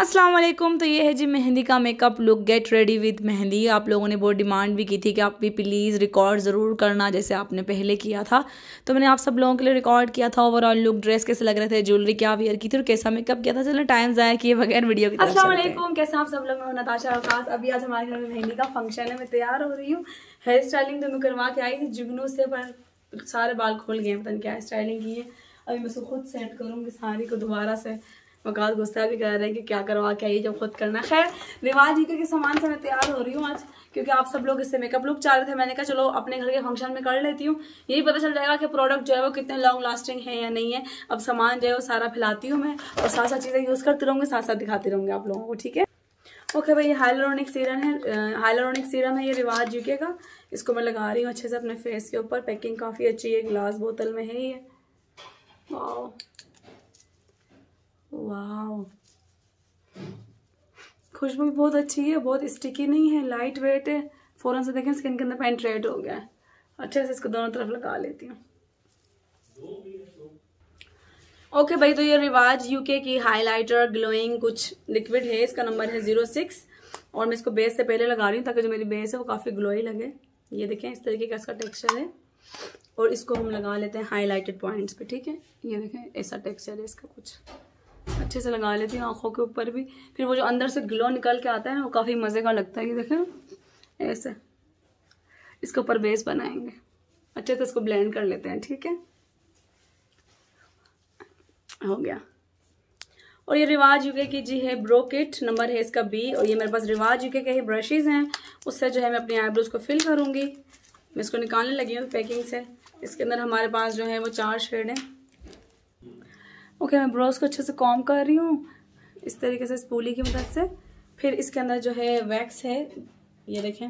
अस्सलाम वालेकुम तो ये है जी मेहंदी का makeup look get ready with mehndi आप लोगों ने बहुत डिमांड भी की थी कि आप भी प्लीज़ रिकॉर्ड ज़रूर करना जैसे आपने पहले किया था तो मैंने आप सब लोगों के लिए रिकॉर्ड किया था ओवरऑल लुक ड्रेस कैसे लग रहे थे ज्वेलरी क्या वेयर की थी और कैसा मेकअप किया था चलो टाइम ज़ाया किए बगैर वीडियो की असलम कैसे आप सब लोग मैं नताशा अवकास अभी आज हमारे घर में मेहंदी का फंक्शन है मैं तैयार हो रही हूँ हेयर स्टाइलिंग तो मैं करवा के आई थी जुगनू से पर सारे बाल खोल गए हैं पता क्या स्टाइलिंग की है अभी मैं उसको खुद सेट करूँगी सारी को दोबारा से बकाल गुस्सा भी कर रहे हैं कि क्या करवा क्या ये जब खुद करना खैर रिवाज जी के सामान से मैं तैयार हो रही हूँ आज क्योंकि आप सब लोग इससे मेकअप लुक चाह रहे थे मैंने कहा चलो अपने घर के फंक्शन में कर लेती हूँ यही पता चल जाएगा कि प्रोडक्ट जो है वो कितने लॉन्ग लास्टिंग है या नहीं है अब सामान जो है वो सारा फैलाती हूँ मैं और साथ साथ चीज़ें यूज़ करती रहूँगी साथ साथ दिखाती रहूँगी आप लोगों को ठीक है ओके okay भाई ये हाइलोनिक सीरम है हाइलोनिक सीरम है ये रिवाज यूके का इसको मैं लगा रही हूँ अच्छे से अपने फेस के ऊपर पैकिंग काफ़ी अच्छी है ग्लास बोतल में है ये वाह वाह खुशबू भी बहुत अच्छी है बहुत स्टिकी नहीं है लाइट वेट है फ़ौरन से देखें स्किन के अंदर पेंट्रेट हो गया है अच्छे से इसको दोनों तरफ लगा लेती हूँ ओके okay भाई तो ये रिवाज यूके की हाइलाइटर ग्लोइंग कुछ लिक्विड है इसका नंबर है ज़ीरो सिक्स और मैं इसको बेस से पहले लगा रही हूँ ताकि जो मेरी बेस है वो काफ़ी ग्लोई लगे ये देखें इस तरीके का इसका टेक्सचर है और इसको हम लगा लेते हैं हाइलाइटेड पॉइंट्स पे ठीक है ये देखें ऐसा टेक्सचर है इसका कुछ अच्छे से लगा लेती हूँ आँखों के ऊपर भी फिर वो जो अंदर से ग्लो निकल के आता है ना वो काफ़ी मज़े का लगता है ये देखें ऐसे इसके ऊपर बेस बनाएंगे अच्छे से इसको ब्लेंड कर लेते हैं ठीक है हो गया और ये रिवाज यूके की जी है ब्रो किट नंबर है इसका बी और ये मेरे पास रिवाज यूके के ही ब्रशेज हैं उससे जो है मैं अपनी आईब्रोज को फिल करूँगी मैं इसको निकालने लगी हूँ पैकिंग से इसके अंदर हमारे पास जो है वो चार शेड हैं ओके मैं ब्रोस को अच्छे से कॉम कर रही हूँ इस तरीके से इस की मदद से फिर इसके अंदर जो है वैक्स है ये देखें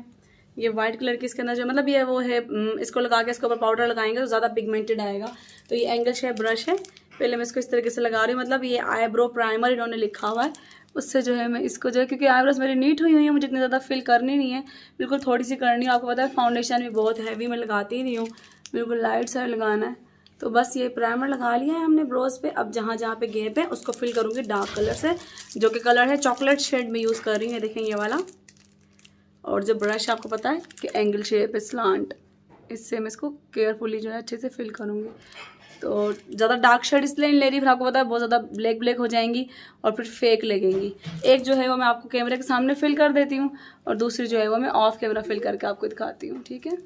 ये वाइट कलर की इसके अंदर जो मतलब ये वो है इसको लगा के इसके ऊपर पाउडर लगाएंगे तो ज़्यादा पिगमेंटेड आएगा तो ये एंगल शेप ब्रश है पहले मैं इसको इस तरीके से लगा रही हूँ मतलब ये आईब्रो प्राइमर इन्होंने लिखा हुआ है उससे जो है मैं इसको जो है क्योंकि आईब्रोज मेरी नीट हुई हुई है मुझे इतनी ज़्यादा फिल करनी नहीं है बिल्कुल थोड़ी सी करनी है आपको पता है फाउंडेशन भी बहुत हैवी मैं लगाती नहीं हूँ बिल्कुल लाइट सा लगाना है तो बस ये प्राइमर लगा लिया है हमने ब्रोज पे अब जहाँ जहाँ पे गैप है उसको फिल करूँगी डार्क कलर से जो कि कलर है चॉकलेट शेड में यूज़ कर रही है देखें ये वाला और जो ब्रश आपको पता है कि एंगल शेप स्लांट इससे मैं इसको केयरफुली जो है अच्छे से फिल करूँगी तो ज़्यादा डार्क शेड इसलिए नहीं ले रही फिर आपको पता है बहुत ज़्यादा ब्लैक ब्लैक हो जाएंगी और फिर फेक लगेंगी एक जो है वो मैं आपको कैमरे के सामने फिल कर देती हूँ और दूसरी जो है वो मैं ऑफ कैमरा फिल करके आपको दिखाती हूँ ठीक है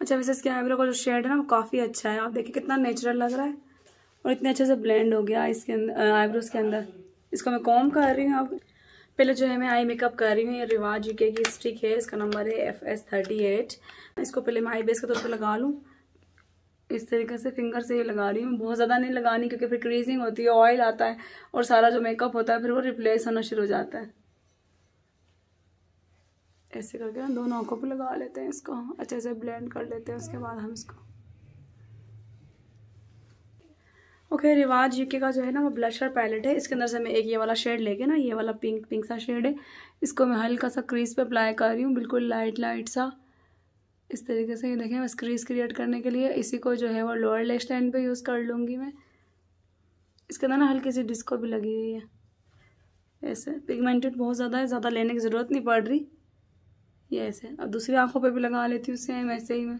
अच्छा वैसे इसके आईब्रो का जो शेड है ना वो काफ़ी अच्छा है आप देखिए कितना नेचुरल लग रहा है और इतने अच्छे से ब्लेंड हो गया इसके अंदर आईब्रोज के अंदर इसको मैं कॉम कर रही हूँ आप पहले जो है मैं आई मेकअप कर रही हूँ ये रिवाज यू के स्टिक है इसका नंबर है एफ एस थर्टी एट इसको पहले मैं आई बेस के तौर पर लगा लूँ इस तरीके से फिंगर से ये लगा रही हूँ बहुत ज़्यादा नहीं लगानी क्योंकि फिर क्रीजिंग होती है ऑयल आता है और सारा जो मेकअप होता है फिर वो रिप्लेस होना शुरू हो जाता है ऐसे करके हम दोनों आँखों पर लगा लेते हैं इसको अच्छे से ब्लेंड कर लेते हैं उसके बाद हम इसको ओके okay, रिवाज यूके का जो है ना वो ब्लशर पैलेट है इसके अंदर से मैं एक ये वाला शेड लेके ना ये वाला पिंक पिंक सा शेड है इसको मैं हल्का सा क्रीज पे अप्लाई कर रही हूँ बिल्कुल लाइट लाइट सा इस तरीके से ये देखें बस क्रीज क्रिएट करने के लिए इसी को जो है वो लोअर लेस्ट लाइन पर यूज़ कर लूँगी मैं इसके अंदर ना हल्की सी डिस्को भी लगी हुई है ऐसे पिगमेंटेड बहुत ज़्यादा है ज़्यादा लेने की ज़रूरत नहीं पड़ रही ये ऐसे अब दूसरी आंखों पे भी लगा लेती हूँ सेम ऐसे ही मैं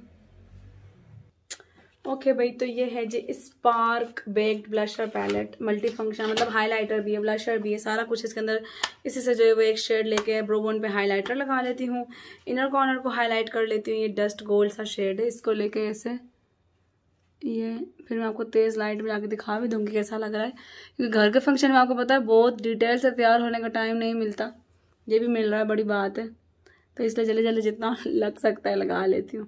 ओके okay भाई तो ये है जी spark baked blusher palette multi function मतलब हाइलाइटर भी है ब्लशर भी है सारा कुछ इसके अंदर इसी से जो है वो एक शेड लेके ब्रोबोन पे हाइलाइटर लगा लेती हूँ इनर कॉर्नर को हाईलाइट कर लेती हूँ ये डस्ट गोल्ड सा शेड है इसको लेके ऐसे ये फिर मैं आपको तेज़ लाइट में जाके दिखा भी दूँगी कैसा लग रहा है क्योंकि घर के फंक्शन में आपको पता है बहुत डिटेल से तैयार होने का टाइम नहीं मिलता ये भी मिल रहा है बड़ी बात है तो इसलिए जल्दी जल्दी जितना लग सकता है लगा लेती हूँ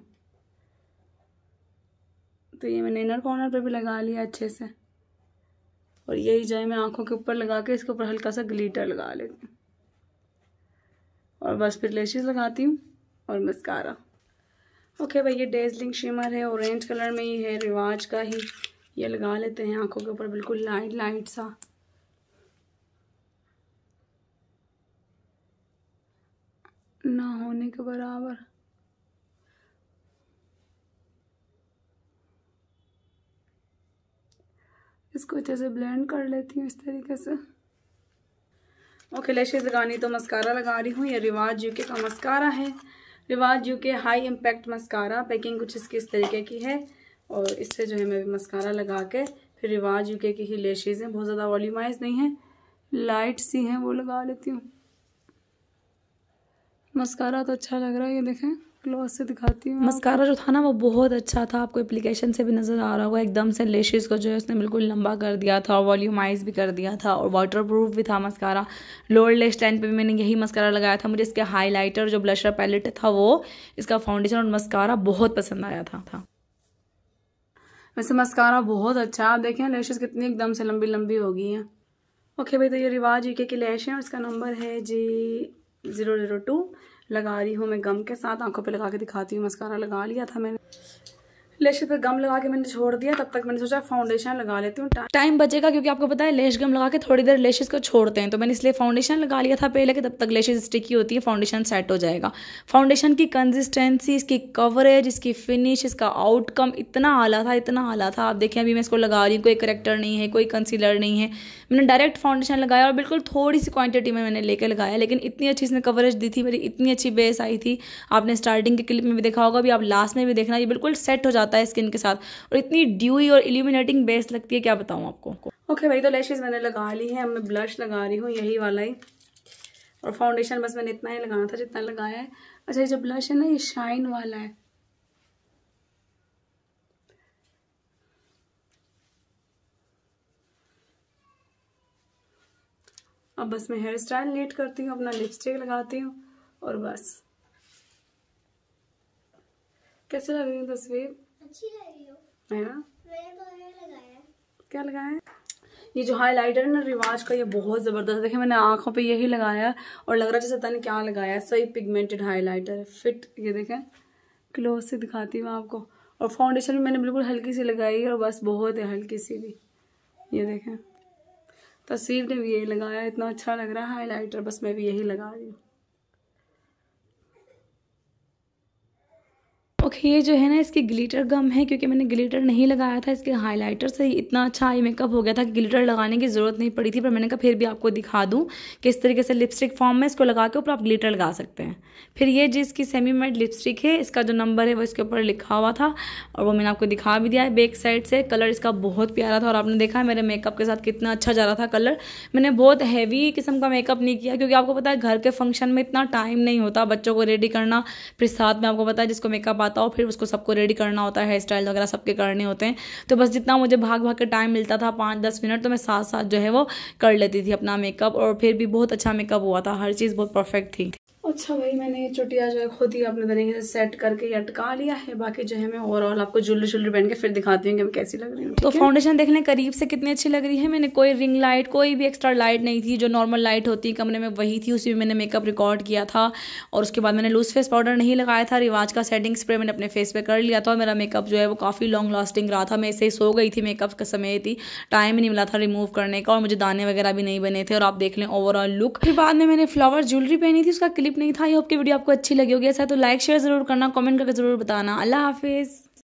तो ये मैंने इनर कॉर्नर पर भी लगा लिया अच्छे से और यही जो है मैं आँखों के ऊपर लगा के इसके ऊपर हल्का सा ग्लीटर लगा लेती हूँ और बस फिर लेशेज लगाती हूँ और मस्कारा ओके भाई ये डेजलिंग शिमर है ऑरेंज कलर में ही है रिवाज का ही ये लगा लेते हैं आँखों के ऊपर बिल्कुल लाइट लाइट सा ना होने के बराबर इसको अच्छे से ब्लेंड कर लेती हूँ इस तरीके से ओके okay, लैशेज लगानी तो मस्कारा लगा रही हूँ ये रिवाज के का मस्कारा है रिवाज के हाई इम्पैक्ट मस्कारा पैकिंग कुछ इसकी इस तरीके की है और इससे जो है मैं भी मस्कारा लगा के फिर रिवाज यू के ही लेशेज़ हैं बहुत ज़्यादा वॉलीमाइज नहीं है लाइट सी हैं वो लगा लेती हूँ मस्कारा तो अच्छा लग रहा है ये देखें क्लोज से दिखाती हूँ मस्कारा जो था ना वो बहुत अच्छा था आपको एप्लीकेशन से भी नज़र आ रहा होगा एकदम से लेशेस को जो है उसने बिल्कुल लंबा कर दिया था और वॉल्यूमाइज भी कर दिया था और वाटर प्रूफ भी था मस्कारा लोअर लेस टैंड पे भी मैंने यही मस्कारा लगाया था मुझे इसके हाईलाइटर जो ब्लशर पैलेट था वो इसका फाउंडेशन और मस्कारा बहुत पसंद आया था, था। वैसे मस्कारा बहुत अच्छा आप देखें लेशेज़ कितनी एकदम से लंबी लंबी हो गई हैं ओके भाई तो ये रिवाज यूके के लेश है और इसका नंबर है जी ज़ीरो ज़ीरो टू लगा रही हूँ मैं गम के साथ आंखों पे लगा के दिखाती हूँ मस्कारा लगा लिया था मैंने लेश पर गम लगा के मैंने छोड़ दिया तब तक मैंने सोचा फाउंडेशन लगा लेती हूँ टाइम बचेगा क्योंकि आपको पता है लेश गम लगा के थोड़ी देर लेशेस को छोड़ते हैं तो मैंने इसलिए फाउंडेशन लगा लिया था पहले कि तब तक लेशेस स्टिकी होती है फाउंडेशन सेट हो जाएगा फाउंडेशन की कंसिस्टेंसी इसकी कवरेज इसकी फिनिश इसका आउटकम इतना आला था इतना आला था आप देखें अभी मैं इसको लगा रही हूँ कोई करेक्टर नहीं है कोई कंसीलर नहीं है मैंने डायरेक्ट फाउंडेशन लगाया और बिल्कुल थोड़ी सी क्वांटिटी में मैंने लेकर लगाया लेकिन इतनी अच्छी इसने कवरेज दी थी मेरी इतनी अच्छी बेस आई थी आपने स्टार्टिंग के क्लिप में भी देखा होगा अभी आप लास्ट में भी देखना ये बिल्कुल सेट हो जाता जाता है स्किन के साथ और इतनी ड्यूई और इल्यूमिनेटिंग बेस लगती है क्या बताऊँ आपको ओके okay, भाई तो लैशेज़ मैंने लगा ली है अब मैं ब्लश लगा रही हूँ यही वाला ही और फाउंडेशन बस मैंने इतना ही लगाना था जितना लगाया है अच्छा ये जो ब्लश है ना ये शाइन वाला है अब बस मैं हेयर स्टाइल लेट करती हूँ अपना लिपस्टिक लगाती हूँ और बस कैसे लग रही है तस्वीर अच्छी लग रही हो है ना लगाया क्या लगाया ये जो हाइलाइटर है ना रिवाज का ये बहुत ज़बरदस्त देखिए मैंने आंखों पे यही लगाया और लग रहा है जैसे पता क्या लगाया सही पिगमेंटेड है फिट ये देखें क्लोज से दिखाती हूँ आपको और फाउंडेशन भी मैंने बिल्कुल हल्की सी लगाई और बस बहुत है हल्की सी भी ये देखें तस्वीर ने भी यही लगाया इतना अच्छा लग रहा है हाईलाइटर बस मैं भी यही लगा रही हूँ ओके ये जो है ना इसकी ग्लिटर गम है क्योंकि मैंने ग्लिटर नहीं लगाया था इसके हाइलाइटर से ही इतना अच्छा आई मेकअप हो गया था कि ग्लिटर लगाने की ज़रूरत नहीं पड़ी थी पर मैंने कहा फिर भी आपको दिखा दूँ कि इस तरीके से लिपस्टिक फॉर्म में इसको लगा के ऊपर आप ग्लिटर लगा सकते हैं फिर ये जी इसकी सेमी मेड लिपस्टिक है इसका जो नंबर है वो इसके ऊपर लिखा हुआ था और वो मैंने आपको दिखा भी दिया है बेक साइड से कलर इसका बहुत प्यारा था और आपने देखा है मेरे मेकअप के साथ कितना अच्छा जा रहा था कलर मैंने बहुत हैवी किस्म का मेकअप नहीं किया क्योंकि आपको पता है घर के फंक्शन में इतना टाइम नहीं होता बच्चों को रेडी करना फिर साथ में आपको पता है जिसको मेकअप आता आता और फिर उसको सबको रेडी करना होता है हेयर स्टाइल वगैरह सबके करने होते हैं तो बस जितना मुझे भाग भाग के टाइम मिलता था पाँच दस मिनट तो मैं साथ साथ जो है वो कर लेती थी अपना मेकअप और फिर भी बहुत अच्छा मेकअप हुआ था हर चीज़ बहुत परफेक्ट थी अच्छा भाई मैंने ये चुटिया जो है खुद ही अपने तरीके से सेट करके अटका लिया है बाकी जो है मैं ओवरऑल आपको जुल्लू जुल्लू पहन के फिर दिखाती हूँ कि मैं कैसी लग रही हूँ तो फाउंडेशन देखने करीब से कितनी अच्छी लग रही है मैंने कोई रिंग लाइट कोई भी एक्स्ट्रा लाइट नहीं थी जो नॉर्मल लाइट होती कमरे में वही थी उसी में मैंने मेकअप रिकॉर्ड किया था और उसके बाद मैंने लूज फेस पाउडर नहीं लगाया था रिवाज का सेटिंग स्प्रे मैंने अपने फेस पर कर लिया था और मेरा मेकअप जो है वो काफ़ी लॉन्ग लास्टिंग रहा था मैं ऐसे ही सो गई थी मेकअप का समय थी टाइम ही नहीं मिला था रिमूव करने का और मुझे दाने वगैरह भी नहीं बने थे और आप देख लें ओवरऑल लुक फिर बाद में मैंने फ्लावर ज्वेलरी पहनी थी उसका क्लिप नहीं था ये होप की वीडियो आपको अच्छी लगी होगी ऐसा तो लाइक शेयर ज़रूर करना कॉमेंट करके ज़रूर बताना अल्लाह हाफिज़